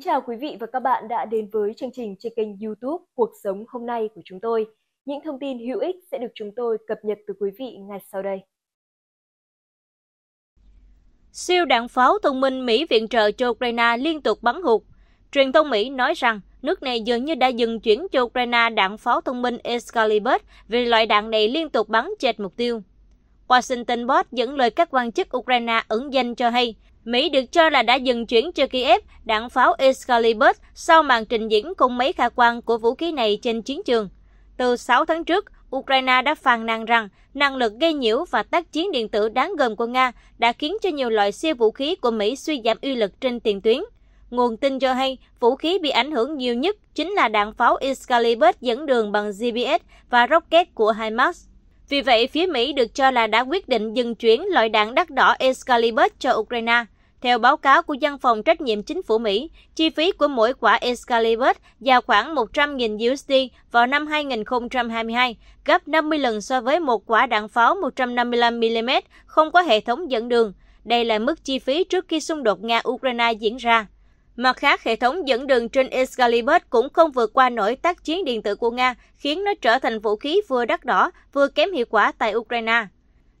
Kính chào quý vị và các bạn đã đến với chương trình trên kênh YouTube Cuộc sống hôm nay của chúng tôi. Những thông tin hữu ích sẽ được chúng tôi cập nhật từ quý vị ngay sau đây. Siêu đạn pháo thông minh Mỹ viện trợ cho Ukraine liên tục bắn hụt. Truyền thông Mỹ nói rằng nước này dường như đã dừng chuyển cho Ukraine đạn pháo thông minh Excalibur vì loại đạn này liên tục bắn chệch mục tiêu. Washington Post dẫn lời các quan chức Ukraine ẩn danh cho hay Mỹ được cho là đã dừng chuyển cho Kiev đạn pháo Excalibur sau màn trình diễn cùng mấy khả quan của vũ khí này trên chiến trường. Từ 6 tháng trước, Ukraine đã phàn nàn rằng năng lực gây nhiễu và tác chiến điện tử đáng gờm của Nga đã khiến cho nhiều loại siêu vũ khí của Mỹ suy giảm uy lực trên tiền tuyến. Nguồn tin cho hay vũ khí bị ảnh hưởng nhiều nhất chính là đạn pháo Excalibur dẫn đường bằng GPS và rocket của HIMARS. Vì vậy, phía Mỹ được cho là đã quyết định dừng chuyển loại đạn đắt đỏ Excalibur cho Ukraine. Theo báo cáo của Văn phòng Trách nhiệm Chính phủ Mỹ, chi phí của mỗi quả Excalibur vào khoảng 100.000 USD vào năm 2022, gấp 50 lần so với một quả đạn pháo 155mm không có hệ thống dẫn đường. Đây là mức chi phí trước khi xung đột Nga-Ukraine diễn ra. Mặt khác, hệ thống dẫn đường trên Excalibur cũng không vượt qua nổi tác chiến điện tử của Nga, khiến nó trở thành vũ khí vừa đắt đỏ, vừa kém hiệu quả tại Ukraine.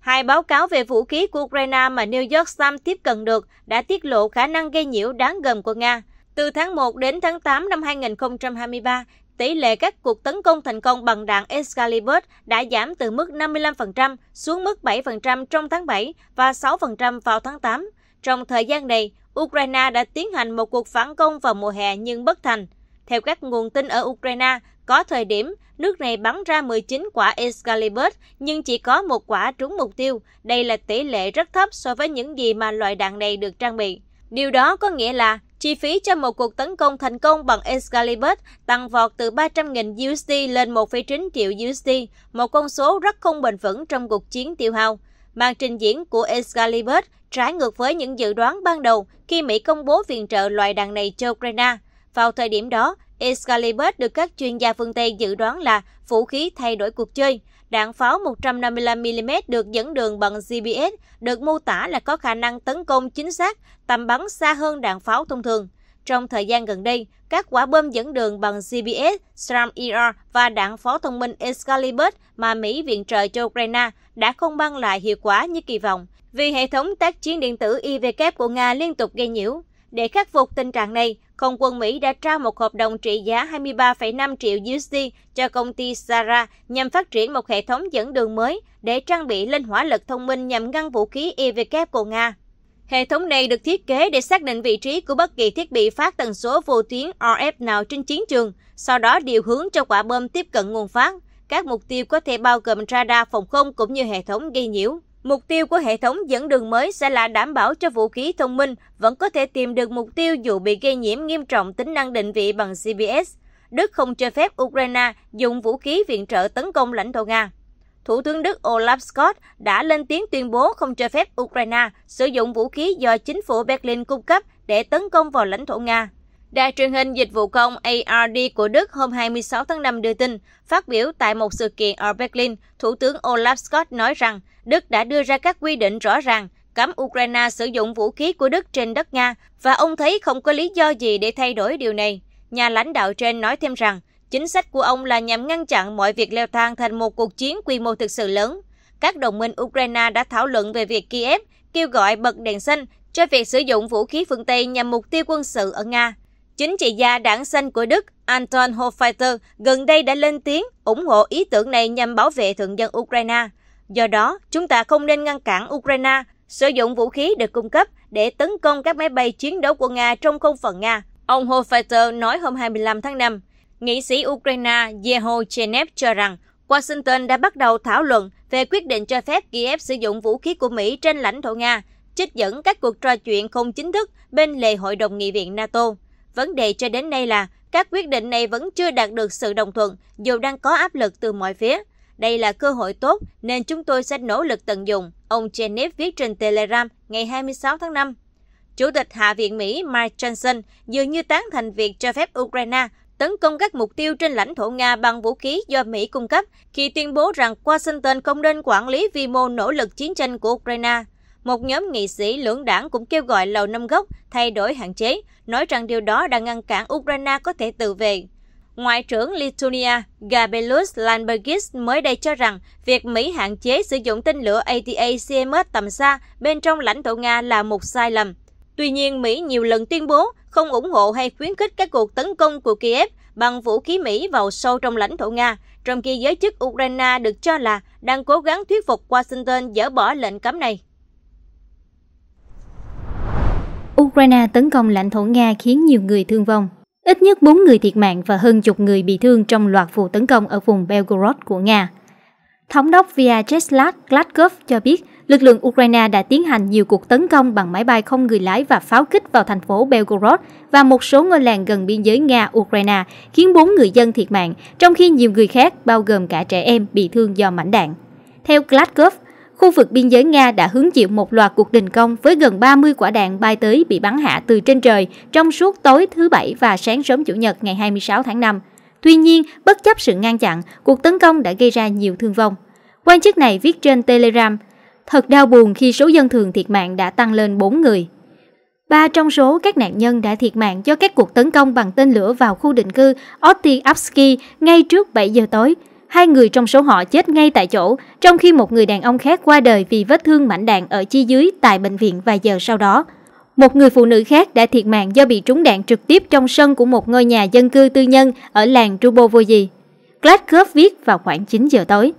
Hai báo cáo về vũ khí của Ukraine mà New York Times tiếp cận được đã tiết lộ khả năng gây nhiễu đáng gờm của Nga. Từ tháng 1 đến tháng 8 năm 2023, tỷ lệ các cuộc tấn công thành công bằng đạn Excalibur đã giảm từ mức 55% xuống mức 7% trong tháng 7 và 6% vào tháng 8. Trong thời gian này, Ukraine đã tiến hành một cuộc phản công vào mùa hè nhưng bất thành. Theo các nguồn tin ở Ukraine, có thời điểm nước này bắn ra 19 quả Excalibur nhưng chỉ có một quả trúng mục tiêu. Đây là tỷ lệ rất thấp so với những gì mà loại đạn này được trang bị. Điều đó có nghĩa là chi phí cho một cuộc tấn công thành công bằng Excalibur tăng vọt từ 300.000 USD lên 1,9 triệu USD, một con số rất không bền vững trong cuộc chiến tiêu hao. Màn trình diễn của Excalibur trái ngược với những dự đoán ban đầu khi Mỹ công bố viện trợ loài đạn này cho Ukraine. Vào thời điểm đó, Excalibur được các chuyên gia phương Tây dự đoán là vũ khí thay đổi cuộc chơi. Đạn pháo 155mm được dẫn đường bằng GPS được mô tả là có khả năng tấn công chính xác, tầm bắn xa hơn đạn pháo thông thường. Trong thời gian gần đây, các quả bom dẫn đường bằng GPS, SRAM-ER và đạn pháo thông minh Excalibur mà Mỹ viện trợ cho Ukraine đã không mang lại hiệu quả như kỳ vọng, vì hệ thống tác chiến điện tử IVK của Nga liên tục gây nhiễu. Để khắc phục tình trạng này, Không quân Mỹ đã trao một hợp đồng trị giá 23,5 triệu USD cho công ty Sara nhằm phát triển một hệ thống dẫn đường mới để trang bị lên hỏa lực thông minh nhằm ngăn vũ khí IVK của Nga. Hệ thống này được thiết kế để xác định vị trí của bất kỳ thiết bị phát tần số vô tuyến RF nào trên chiến trường, sau đó điều hướng cho quả bom tiếp cận nguồn phát. Các mục tiêu có thể bao gồm radar phòng không cũng như hệ thống gây nhiễu. Mục tiêu của hệ thống dẫn đường mới sẽ là đảm bảo cho vũ khí thông minh vẫn có thể tìm được mục tiêu dù bị gây nhiễm nghiêm trọng tính năng định vị bằng GPS. Đức không cho phép Ukraine dùng vũ khí viện trợ tấn công lãnh thổ Nga. Thủ tướng Đức Olaf Scholz đã lên tiếng tuyên bố không cho phép Ukraine sử dụng vũ khí do chính phủ Berlin cung cấp để tấn công vào lãnh thổ Nga. Đài truyền hình dịch vụ công ARD của Đức hôm 26 tháng 5 đưa tin, phát biểu tại một sự kiện ở Berlin, Thủ tướng Olaf Scholz nói rằng Đức đã đưa ra các quy định rõ ràng cấm Ukraine sử dụng vũ khí của Đức trên đất Nga và ông thấy không có lý do gì để thay đổi điều này. Nhà lãnh đạo trên nói thêm rằng Chính sách của ông là nhằm ngăn chặn mọi việc leo thang thành một cuộc chiến quy mô thực sự lớn. Các đồng minh Ukraine đã thảo luận về việc Kiev kêu gọi bật đèn xanh cho việc sử dụng vũ khí phương Tây nhằm mục tiêu quân sự ở Nga. Chính trị gia đảng xanh của Đức Anton Hofreiter gần đây đã lên tiếng ủng hộ ý tưởng này nhằm bảo vệ thượng dân Ukraine. Do đó, chúng ta không nên ngăn cản Ukraine sử dụng vũ khí được cung cấp để tấn công các máy bay chiến đấu của Nga trong không phận Nga. Ông Hofreiter nói hôm 25 tháng 5. Nghị sĩ Ukraine Yeho Chenev cho rằng Washington đã bắt đầu thảo luận về quyết định cho phép Kiev sử dụng vũ khí của Mỹ trên lãnh thổ Nga, trích dẫn các cuộc trò chuyện không chính thức bên lề Hội đồng Nghị viện NATO. Vấn đề cho đến nay là các quyết định này vẫn chưa đạt được sự đồng thuận dù đang có áp lực từ mọi phía. Đây là cơ hội tốt nên chúng tôi sẽ nỗ lực tận dụng, ông Chenip viết trên Telegram ngày 26 tháng 5. Chủ tịch Hạ viện Mỹ Mike Johnson dường như tán thành việc cho phép Ukraine tấn công các mục tiêu trên lãnh thổ Nga bằng vũ khí do Mỹ cung cấp khi tuyên bố rằng Washington không nên quản lý vi mô nỗ lực chiến tranh của Ukraine. Một nhóm nghị sĩ lưỡng đảng cũng kêu gọi Lầu Năm Góc thay đổi hạn chế, nói rằng điều đó đã ngăn cản Ukraine có thể tự về Ngoại trưởng Lithuania Gabelus Landsbergis mới đây cho rằng việc Mỹ hạn chế sử dụng tên lửa ATA-CMS tầm xa bên trong lãnh thổ Nga là một sai lầm. Tuy nhiên, Mỹ nhiều lần tuyên bố không ủng hộ hay khuyến khích các cuộc tấn công của Kiev bằng vũ khí Mỹ vào sâu trong lãnh thổ Nga, trong khi giới chức Ukraine được cho là đang cố gắng thuyết phục Washington dỡ bỏ lệnh cấm này. Ukraine tấn công lãnh thổ Nga khiến nhiều người thương vong. Ít nhất 4 người thiệt mạng và hơn chục người bị thương trong loạt vụ tấn công ở vùng Belgorod của Nga. Thống đốc Vyacheslav Gladkov cho biết lực lượng Ukraine đã tiến hành nhiều cuộc tấn công bằng máy bay không người lái và pháo kích vào thành phố Belgorod và một số ngôi làng gần biên giới Nga-Ukraine, khiến 4 người dân thiệt mạng, trong khi nhiều người khác, bao gồm cả trẻ em, bị thương do mảnh đạn. Theo Gladkov, khu vực biên giới Nga đã hứng chịu một loạt cuộc đình công với gần 30 quả đạn bay tới bị bắn hạ từ trên trời trong suốt tối thứ Bảy và sáng sớm Chủ nhật ngày 26 tháng 5. Tuy nhiên, bất chấp sự ngăn chặn, cuộc tấn công đã gây ra nhiều thương vong. Quan chức này viết trên Telegram – Thật đau buồn khi số dân thường thiệt mạng đã tăng lên 4 người. Ba trong số các nạn nhân đã thiệt mạng do các cuộc tấn công bằng tên lửa vào khu định cư Otiapski ngay trước 7 giờ tối. Hai người trong số họ chết ngay tại chỗ, trong khi một người đàn ông khác qua đời vì vết thương mảnh đạn ở chi dưới tại bệnh viện vài giờ sau đó. Một người phụ nữ khác đã thiệt mạng do bị trúng đạn trực tiếp trong sân của một ngôi nhà dân cư tư nhân ở làng Trubovoji. Gladkov viết vào khoảng 9 giờ tối.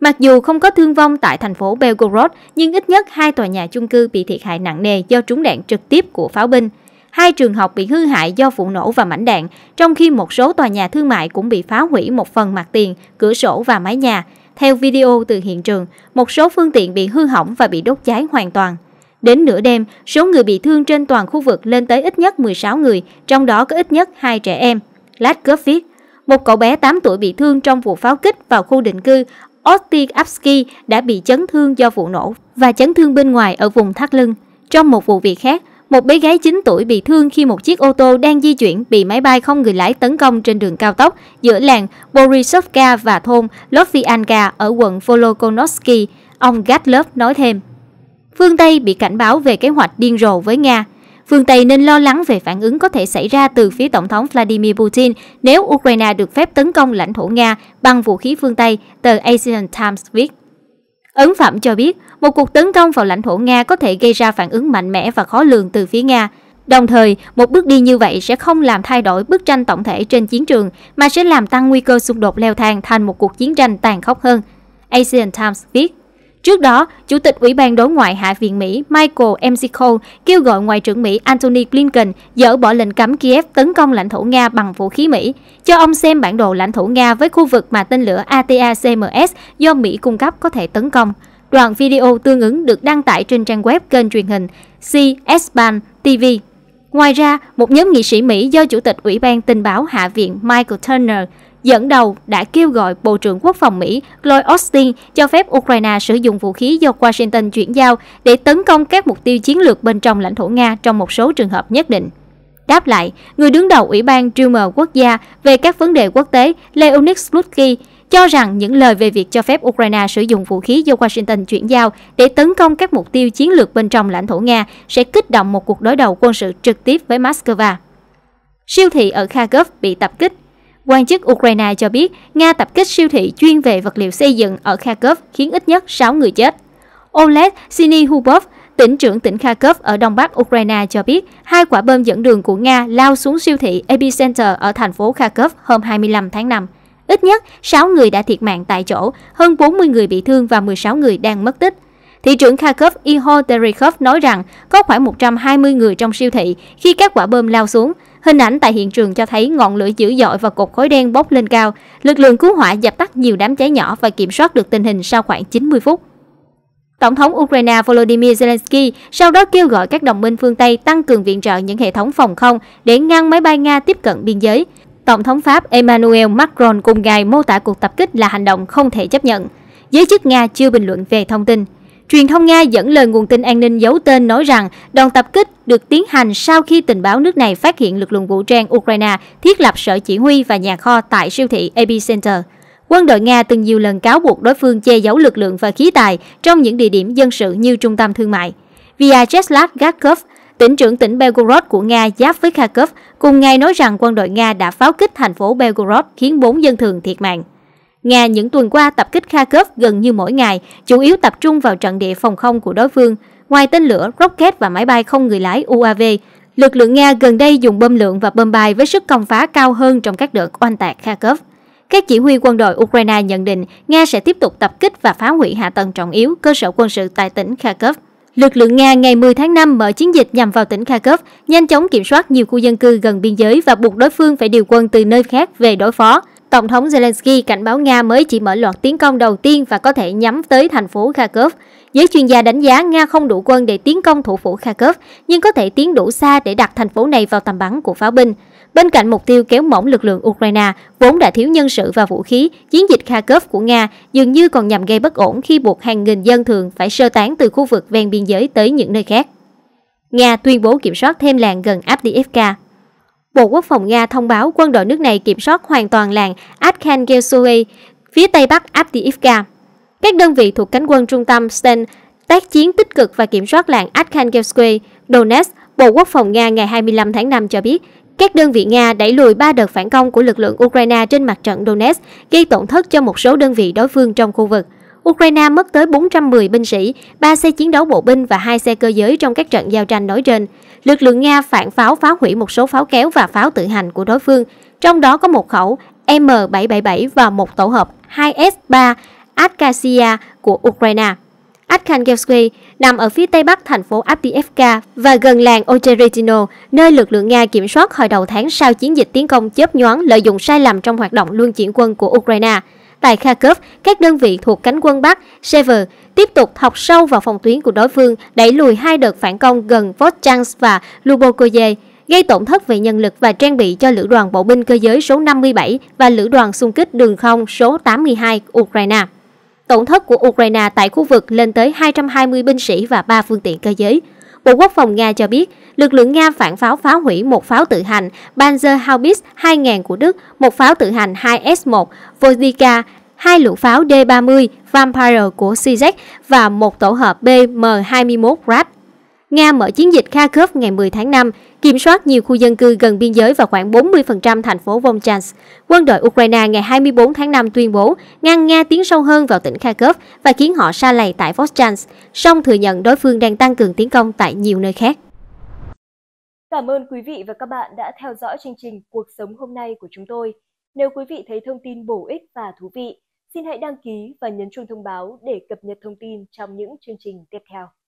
Mặc dù không có thương vong tại thành phố Belgorod, nhưng ít nhất hai tòa nhà chung cư bị thiệt hại nặng nề do trúng đạn trực tiếp của pháo binh. Hai trường học bị hư hại do vụ nổ và mảnh đạn, trong khi một số tòa nhà thương mại cũng bị phá hủy một phần mặt tiền, cửa sổ và mái nhà. Theo video từ hiện trường, một số phương tiện bị hư hỏng và bị đốt cháy hoàn toàn. Đến nửa đêm, số người bị thương trên toàn khu vực lên tới ít nhất 16 người, trong đó có ít nhất hai trẻ em. Latkov viết, một cậu bé 8 tuổi bị thương trong vụ pháo kích vào khu định cư Osti Apsky đã bị chấn thương do vụ nổ và chấn thương bên ngoài ở vùng thắt lưng. Trong một vụ việc khác, một bé gái 9 tuổi bị thương khi một chiếc ô tô đang di chuyển bị máy bay không người lái tấn công trên đường cao tốc giữa làng Borisovka và thôn Lofianka ở quận Volokonovsky, ông Gatlov nói thêm. Phương Tây bị cảnh báo về kế hoạch điên rồ với Nga – phương Tây nên lo lắng về phản ứng có thể xảy ra từ phía Tổng thống Vladimir Putin nếu Ukraine được phép tấn công lãnh thổ Nga bằng vũ khí phương Tây, tờ Asian Times viết. Ấn Phạm cho biết, một cuộc tấn công vào lãnh thổ Nga có thể gây ra phản ứng mạnh mẽ và khó lường từ phía Nga. Đồng thời, một bước đi như vậy sẽ không làm thay đổi bức tranh tổng thể trên chiến trường mà sẽ làm tăng nguy cơ xung đột leo thang thành một cuộc chiến tranh tàn khốc hơn. Asian Times viết. Trước đó, Chủ tịch Ủy ban Đối ngoại Hạ viện Mỹ Michael McCall kêu gọi Ngoại trưởng Mỹ Antony Blinken dỡ bỏ lệnh cấm Kiev tấn công lãnh thổ Nga bằng vũ khí Mỹ, cho ông xem bản đồ lãnh thổ Nga với khu vực mà tên lửa ATACMS do Mỹ cung cấp có thể tấn công. Đoạn video tương ứng được đăng tải trên trang web kênh truyền hình CSBAN TV. Ngoài ra, một nhóm nghị sĩ Mỹ do Chủ tịch Ủy ban Tình báo Hạ viện Michael Turner dẫn đầu đã kêu gọi Bộ trưởng Quốc phòng Mỹ Lloyd Austin cho phép Ukraine sử dụng vũ khí do Washington chuyển giao để tấn công các mục tiêu chiến lược bên trong lãnh thổ Nga trong một số trường hợp nhất định. Đáp lại, người đứng đầu Ủy ban Dreamer quốc gia về các vấn đề quốc tế Leonid Slutsky cho rằng những lời về việc cho phép Ukraine sử dụng vũ khí do Washington chuyển giao để tấn công các mục tiêu chiến lược bên trong lãnh thổ Nga sẽ kích động một cuộc đối đầu quân sự trực tiếp với Moscow. Siêu thị ở Kharkov bị tập kích Quan chức Ukraine cho biết Nga tập kích siêu thị chuyên về vật liệu xây dựng ở Kharkov khiến ít nhất 6 người chết. Oleg Sinihubov, tỉnh trưởng tỉnh Kharkov ở đông bắc Ukraine cho biết hai quả bơm dẫn đường của Nga lao xuống siêu thị Epicenter ở thành phố Kharkov hôm 25 tháng 5. Ít nhất 6 người đã thiệt mạng tại chỗ, hơn 40 người bị thương và 16 người đang mất tích. Thị trưởng Kharkov Ihor Terikov nói rằng có khoảng 120 người trong siêu thị khi các quả bơm lao xuống, Hình ảnh tại hiện trường cho thấy ngọn lửa dữ dội và cột khói đen bốc lên cao. Lực lượng cứu hỏa dập tắt nhiều đám cháy nhỏ và kiểm soát được tình hình sau khoảng 90 phút. Tổng thống Ukraine Volodymyr Zelensky sau đó kêu gọi các đồng minh phương Tây tăng cường viện trợ những hệ thống phòng không để ngăn máy bay Nga tiếp cận biên giới. Tổng thống Pháp Emmanuel Macron cùng ngày mô tả cuộc tập kích là hành động không thể chấp nhận. Giới chức Nga chưa bình luận về thông tin. Truyền thông Nga dẫn lời nguồn tin an ninh giấu tên nói rằng đòn tập kích được tiến hành sau khi tình báo nước này phát hiện lực lượng vũ trang Ukraine thiết lập sở chỉ huy và nhà kho tại siêu thị AB Center. Quân đội Nga từng nhiều lần cáo buộc đối phương che giấu lực lượng và khí tài trong những địa điểm dân sự như trung tâm thương mại. Vyacheslav Gatkov, tỉnh trưởng tỉnh Belgorod của Nga giáp với Kharkov, cùng ngày nói rằng quân đội Nga đã pháo kích thành phố Belgorod khiến 4 dân thường thiệt mạng. Nga những tuần qua tập kích Kharkov gần như mỗi ngày, chủ yếu tập trung vào trận địa phòng không của đối phương. Ngoài tên lửa, rocket và máy bay không người lái UAV, lực lượng Nga gần đây dùng bom lượng và bom bay với sức công phá cao hơn trong các đợt oanh tạc Kharkov. Các chỉ huy quân đội Ukraine nhận định Nga sẽ tiếp tục tập kích và phá hủy hạ tầng trọng yếu, cơ sở quân sự tại tỉnh Kharkov. Lực lượng Nga ngày 10 tháng 5 mở chiến dịch nhằm vào tỉnh Kharkov, nhanh chóng kiểm soát nhiều khu dân cư gần biên giới và buộc đối phương phải điều quân từ nơi khác về đối phó. Tổng thống Zelensky cảnh báo Nga mới chỉ mở loạt tiến công đầu tiên và có thể nhắm tới thành phố Kharkov. Giới chuyên gia đánh giá Nga không đủ quân để tiến công thủ phủ Kharkov, nhưng có thể tiến đủ xa để đặt thành phố này vào tầm bắn của pháo binh. Bên cạnh mục tiêu kéo mỏng lực lượng Ukraine, vốn đã thiếu nhân sự và vũ khí, chiến dịch Kharkov của Nga dường như còn nhằm gây bất ổn khi buộc hàng nghìn dân thường phải sơ tán từ khu vực ven biên giới tới những nơi khác. Nga tuyên bố kiểm soát thêm làng gần Abdiivka. Bộ Quốc phòng Nga thông báo quân đội nước này kiểm soát hoàn toàn làng Arkhangelskoye, phía tây bắc Avdiivka. Các đơn vị thuộc cánh quân trung tâm Sten tác chiến tích cực và kiểm soát làng Arkhangelskoye, Donetsk, Bộ Quốc phòng Nga ngày 25 tháng 5 cho biết, các đơn vị Nga đẩy lùi ba đợt phản công của lực lượng Ukraine trên mặt trận Donetsk, gây tổn thất cho một số đơn vị đối phương trong khu vực. Ukraine mất tới 410 binh sĩ, 3 xe chiến đấu bộ binh và 2 xe cơ giới trong các trận giao tranh nói trên lực lượng Nga phản pháo phá hủy một số pháo kéo và pháo tự hành của đối phương, trong đó có một khẩu M777 và một tổ hợp 2S3 Akasia của Ukraine. Arkhangelsk nằm ở phía tây bắc thành phố Avdiivka và gần làng Ocheretino, nơi lực lượng Nga kiểm soát hồi đầu tháng sau chiến dịch tiến công chớp nhoáng lợi dụng sai lầm trong hoạt động luân chuyển quân của Ukraine. Tại Kharkov, các đơn vị thuộc cánh quân Bắc, Sever, tiếp tục học sâu vào phòng tuyến của đối phương, đẩy lùi hai đợt phản công gần Vovchansk và Lubokoye, gây tổn thất về nhân lực và trang bị cho lữ đoàn bộ binh cơ giới số 57 và lữ đoàn xung kích đường không số 82 Ukraine. Tổn thất của Ukraine tại khu vực lên tới 220 binh sĩ và 3 phương tiện cơ giới. Bộ Quốc phòng Nga cho biết, lực lượng Nga phản pháo phá hủy một pháo tự hành Panzer Haubitz 2000 của Đức, một pháo tự hành 2S1 Vodika, hai lũ pháo D-30 Vampire của Czech và một tổ hợp BM-21 Grad. Nga mở chiến dịch Kharkov ngày 10 tháng 5, kiểm soát nhiều khu dân cư gần biên giới và khoảng 40% thành phố Volchansk. Quân đội Ukraine ngày 24 tháng 5 tuyên bố ngăn Nga tiến sâu hơn vào tỉnh Kharkov và khiến họ xa lầy tại Volchansk, song thừa nhận đối phương đang tăng cường tiến công tại nhiều nơi khác. Cảm ơn quý vị và các bạn đã theo dõi chương trình Cuộc sống hôm nay của chúng tôi. Nếu quý vị thấy thông tin bổ ích và thú vị, xin hãy đăng ký và nhấn chuông thông báo để cập nhật thông tin trong những chương trình tiếp theo.